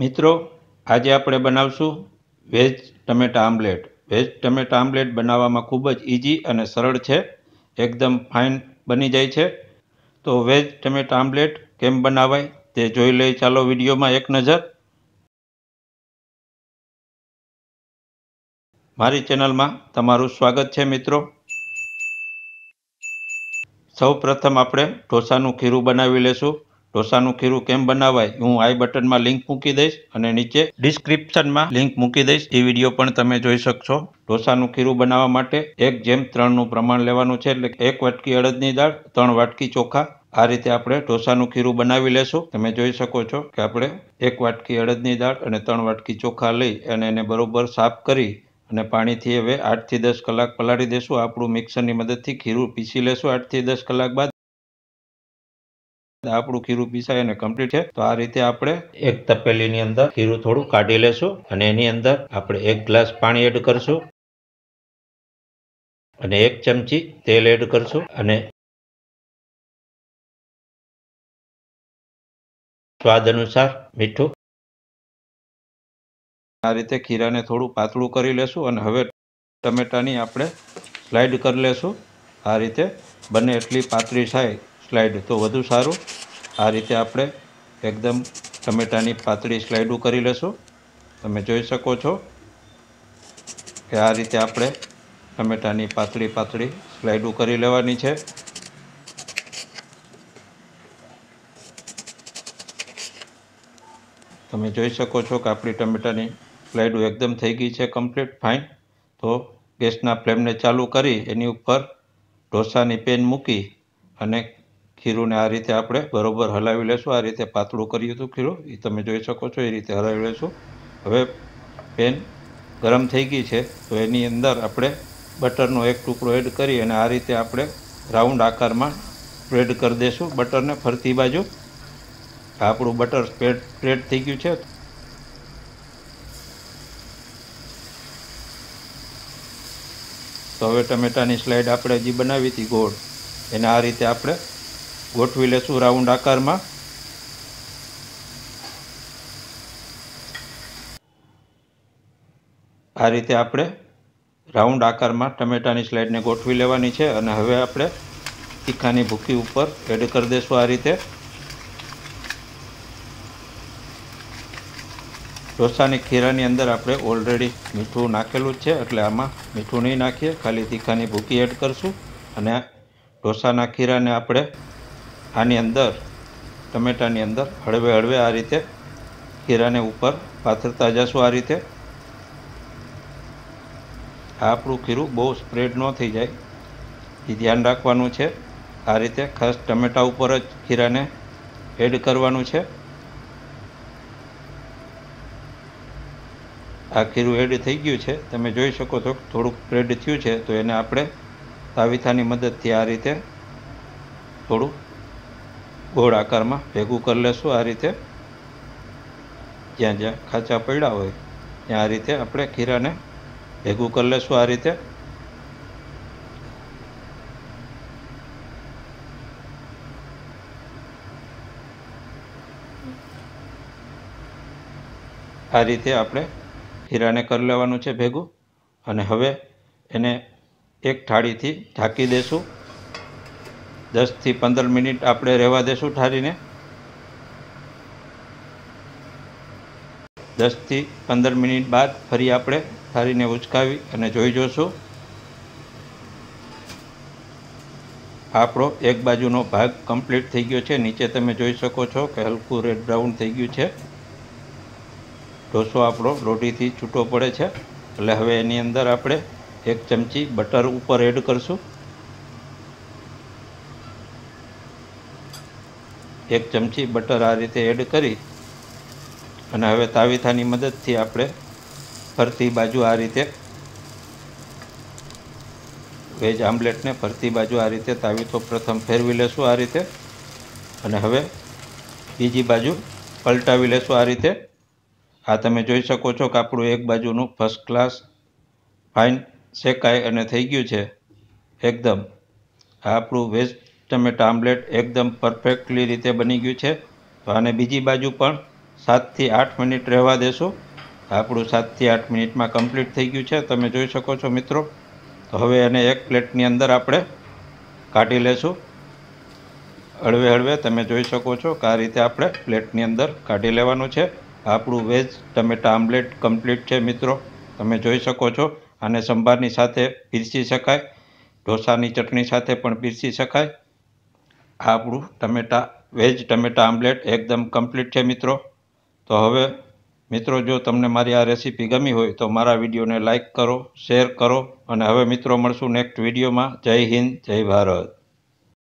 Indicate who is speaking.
Speaker 1: મિત્રો આજે આપણે બનાવશું વેજ ટમેટા આમ્લેટ વેજ ટમેટા આમ્લેટ બનાવવામાં ખૂબ જ ઇઝી અને સરળ છે એકદમ ફાઇન બની જાય છે તો વેજ ટમેટા આમ્લેટ કેમ બનાવાય તે જોઈ લઈ ચાલો વિડીયોમાં એક નજર મારી ચેનલમાં તમારું સ્વાગત છે મિત્રો સૌ પ્રથમ આપણે ઢોસાનું ખીરું બનાવી લેશું ઢોસાનું ખીરું કેમ બનાવાય હું આઈ બટનમાં લિંક મૂકી દઈશ અને નીચે ડિસ્ક્રિપ્શનમાં લિંક મૂકી દઈશ એ વિડીયો પણ તમે જોઈ શકશો ઢોસાનું ખીરું બનાવવા માટે એક જેમ ત્રણનું પ્રમાણ લેવાનું છે એટલે એક વાટકી અડદની દાળ ત્રણ વાટકી ચોખા આ રીતે આપણે ઢોસાનું ખીરું બનાવી લેશું તમે જોઈ શકો છો કે આપણે એક વાટકી અડદની દાળ અને ત્રણ વાટકી ચોખા લઈ અને એને બરોબર સાફ કરી અને પાણીથી હવે આઠથી દસ કલાક પલાળી દેશું આપણું મિક્સરની મદદથી ખીરું પીસી લેશું આઠથી દસ કલાક બાદ આપણું ખીરું પીસાય અને કમ્પ્લીટ છે તો આ રીતે આપણે એક તપેલીની અંદર ખીરું થોડું કાઢી લેશું અને એની અંદર આપણે એક ગ્લાસ પાણી એડ કરશું અને એક ચમચી તેલ એડ કરશું અને સ્વાદ અનુસાર મીઠું આ રીતે ખીરાને થોડું પાતળું કરી લેશું અને હવે ટમેટાની આપણે સ્લાઇડ કરી લેશું આ રીતે બને એટલી પાતળી થાય સ્લાઇડ તો વધુ સારું આ રીતે આપણે એકદમ ટમેટાની પાતળી સ્લાઇડું કરી લેશું તમે જોઈ શકો છો કે આ રીતે આપણે ટમેટાની પાતળી પાતળી સ્લાઇડો કરી લેવાની છે તમે જોઈ શકો છો કે આપણી ટમેટાની સ્લાઇડું એકદમ થઈ ગઈ છે કમ્પ્લીટ ફાઇન તો ગેસના ફ્લેમને ચાલુ કરી એની ઉપર ઢોસાની પેન મૂકી અને ખીરુંને આ રીતે આપણે બરોબર હલાવી લેશું આ રીતે પાતળું કર્યું હતું ખીરું એ તમે જોઈ શકો છો એ રીતે હલાવી લેશું હવે પેન ગરમ થઈ ગઈ છે તો એની અંદર આપણે બટરનો એક ટુકડો એડ કરી અને આ રીતે આપણે રાઉન્ડ આકારમાં સ્પ્રેડ કરી દઈશું બટરને ફરતી બાજુ આપણું બટર સ્પ્રેડ સ્પ્રેડ થઈ ગયું છે તો હવે ટમેટાની સ્લાઇડ આપણે જે બનાવી હતી ગોળ એને આ રીતે આપણે ગોઠવી લેશું રાઉન્ડ આકારમાં આ રીતે આપણે રાઉન્ડ આકારમાં ટમેટાની સ્લાઇડને ગોઠવી લેવાની છે અને હવે આપણે તીખાની ભૂકી ઉપર એડ કરી દઈશું આ રીતે ઢોસાની ખીરાની અંદર આપણે ઓલરેડી મીઠું નાખેલું જ છે એટલે આમાં મીઠું નહીં નાખીએ ખાલી તીખાની ભૂકી એડ કરશું અને ઢોસાના ખીરાને આપણે આની અંદર ટમેટાની અંદર હળવે હળવે આ રીતે ખીરાને ઉપર પાથરતા જશું આ રીતે આ આપણું ખીરું બહુ સ્પ્રેડ ન થઈ જાય એ ધ્યાન રાખવાનું છે આ રીતે ખાસ ટમેટા ઉપર જ ખીરાને એડ કરવાનું છે આ ખીરું એડ થઈ ગયું છે તમે જોઈ શકો છો થોડુંક સ્પ્રેડ થયું છે તો એને આપણે તાવીથાની મદદથી આ રીતે થોડું ગોળ આકારમાં ભેગું કરી લેશું આ રીતે જ્યાં જ્યાં ખાંચા પડ્યા હોય ત્યાં આ રીતે આપણે ખીરાને ભેગું કરી લેશું આ રીતે આ રીતે આપણે ખીરાને કરી લેવાનું છે ભેગું અને હવે એને એક થાળીથી ઢાંકી દઈશું દસથી પંદર મિનિટ આપણે રહેવા દેશું ઠારીને દસથી પંદર મિનિટ બાદ ફરી આપણે ઠારીને ઉચકાવી અને જોઈ જોશું આપણો એક બાજુનો ભાગ કમ્પ્લીટ થઈ ગયો છે નીચે તમે જોઈ શકો છો કે હલકું રેડ બ્રાઉન થઈ ગયું છે ઢોસો આપણો રોટીથી છૂટો પડે છે એટલે હવે એની અંદર આપણે એક ચમચી બટર ઉપર એડ કરશું એક ચમચી બટર આ રીતે એડ કરી અને હવે તાવીથાની મદદથી આપણે ફરતી બાજુ આ રીતે વેજ આમલેટને ફરતી બાજુ આ રીતે તાવીથો પ્રથમ ફેરવી લેશું આ રીતે અને હવે બીજી બાજુ પલટાવી લેશું આ રીતે આ તમે જોઈ શકો છો કે આપણું એક બાજુનું ફર્સ્ટ ક્લાસ ફાઇન શેકાય અને થઈ ગયું છે એકદમ આ આપણું વેજ ટમેટા આમલેટ એકદમ પરફેક્ટલી રીતે બની ગયું છે તો આને બીજી બાજુ પણ સાતથી આઠ મિનિટ રહેવા દેશું આપણું સાતથી આઠ મિનિટમાં કમ્પ્લીટ થઈ ગયું છે તમે જોઈ શકો છો મિત્રો તો હવે એને એક પ્લેટની અંદર આપણે કાઢી લેશું હળવે હળવે તમે જોઈ શકો છો કે આ રીતે આપણે પ્લેટની અંદર કાઢી લેવાનું છે આપણું વેજ ટમેટા આમ્લેટ કમ્પ્લીટ છે મિત્રો તમે જોઈ શકો છો આને સંભારની સાથે પીરસી શકાય ઢોસાની ચટણી સાથે પણ પીરસી શકાય આપણું ટમેટા વેજ ટમેટા આમ્લેટ એકદમ કમ્પ્લીટ છે મિત્રો તો હવે મિત્રો જો તમને મારી આ રેસીપી ગમી હોય તો મારા વિડીયોને લાઇક કરો શેર કરો અને હવે મિત્રો મળશું નેક્સ્ટ વિડીયોમાં જય હિન્દ જય ભારત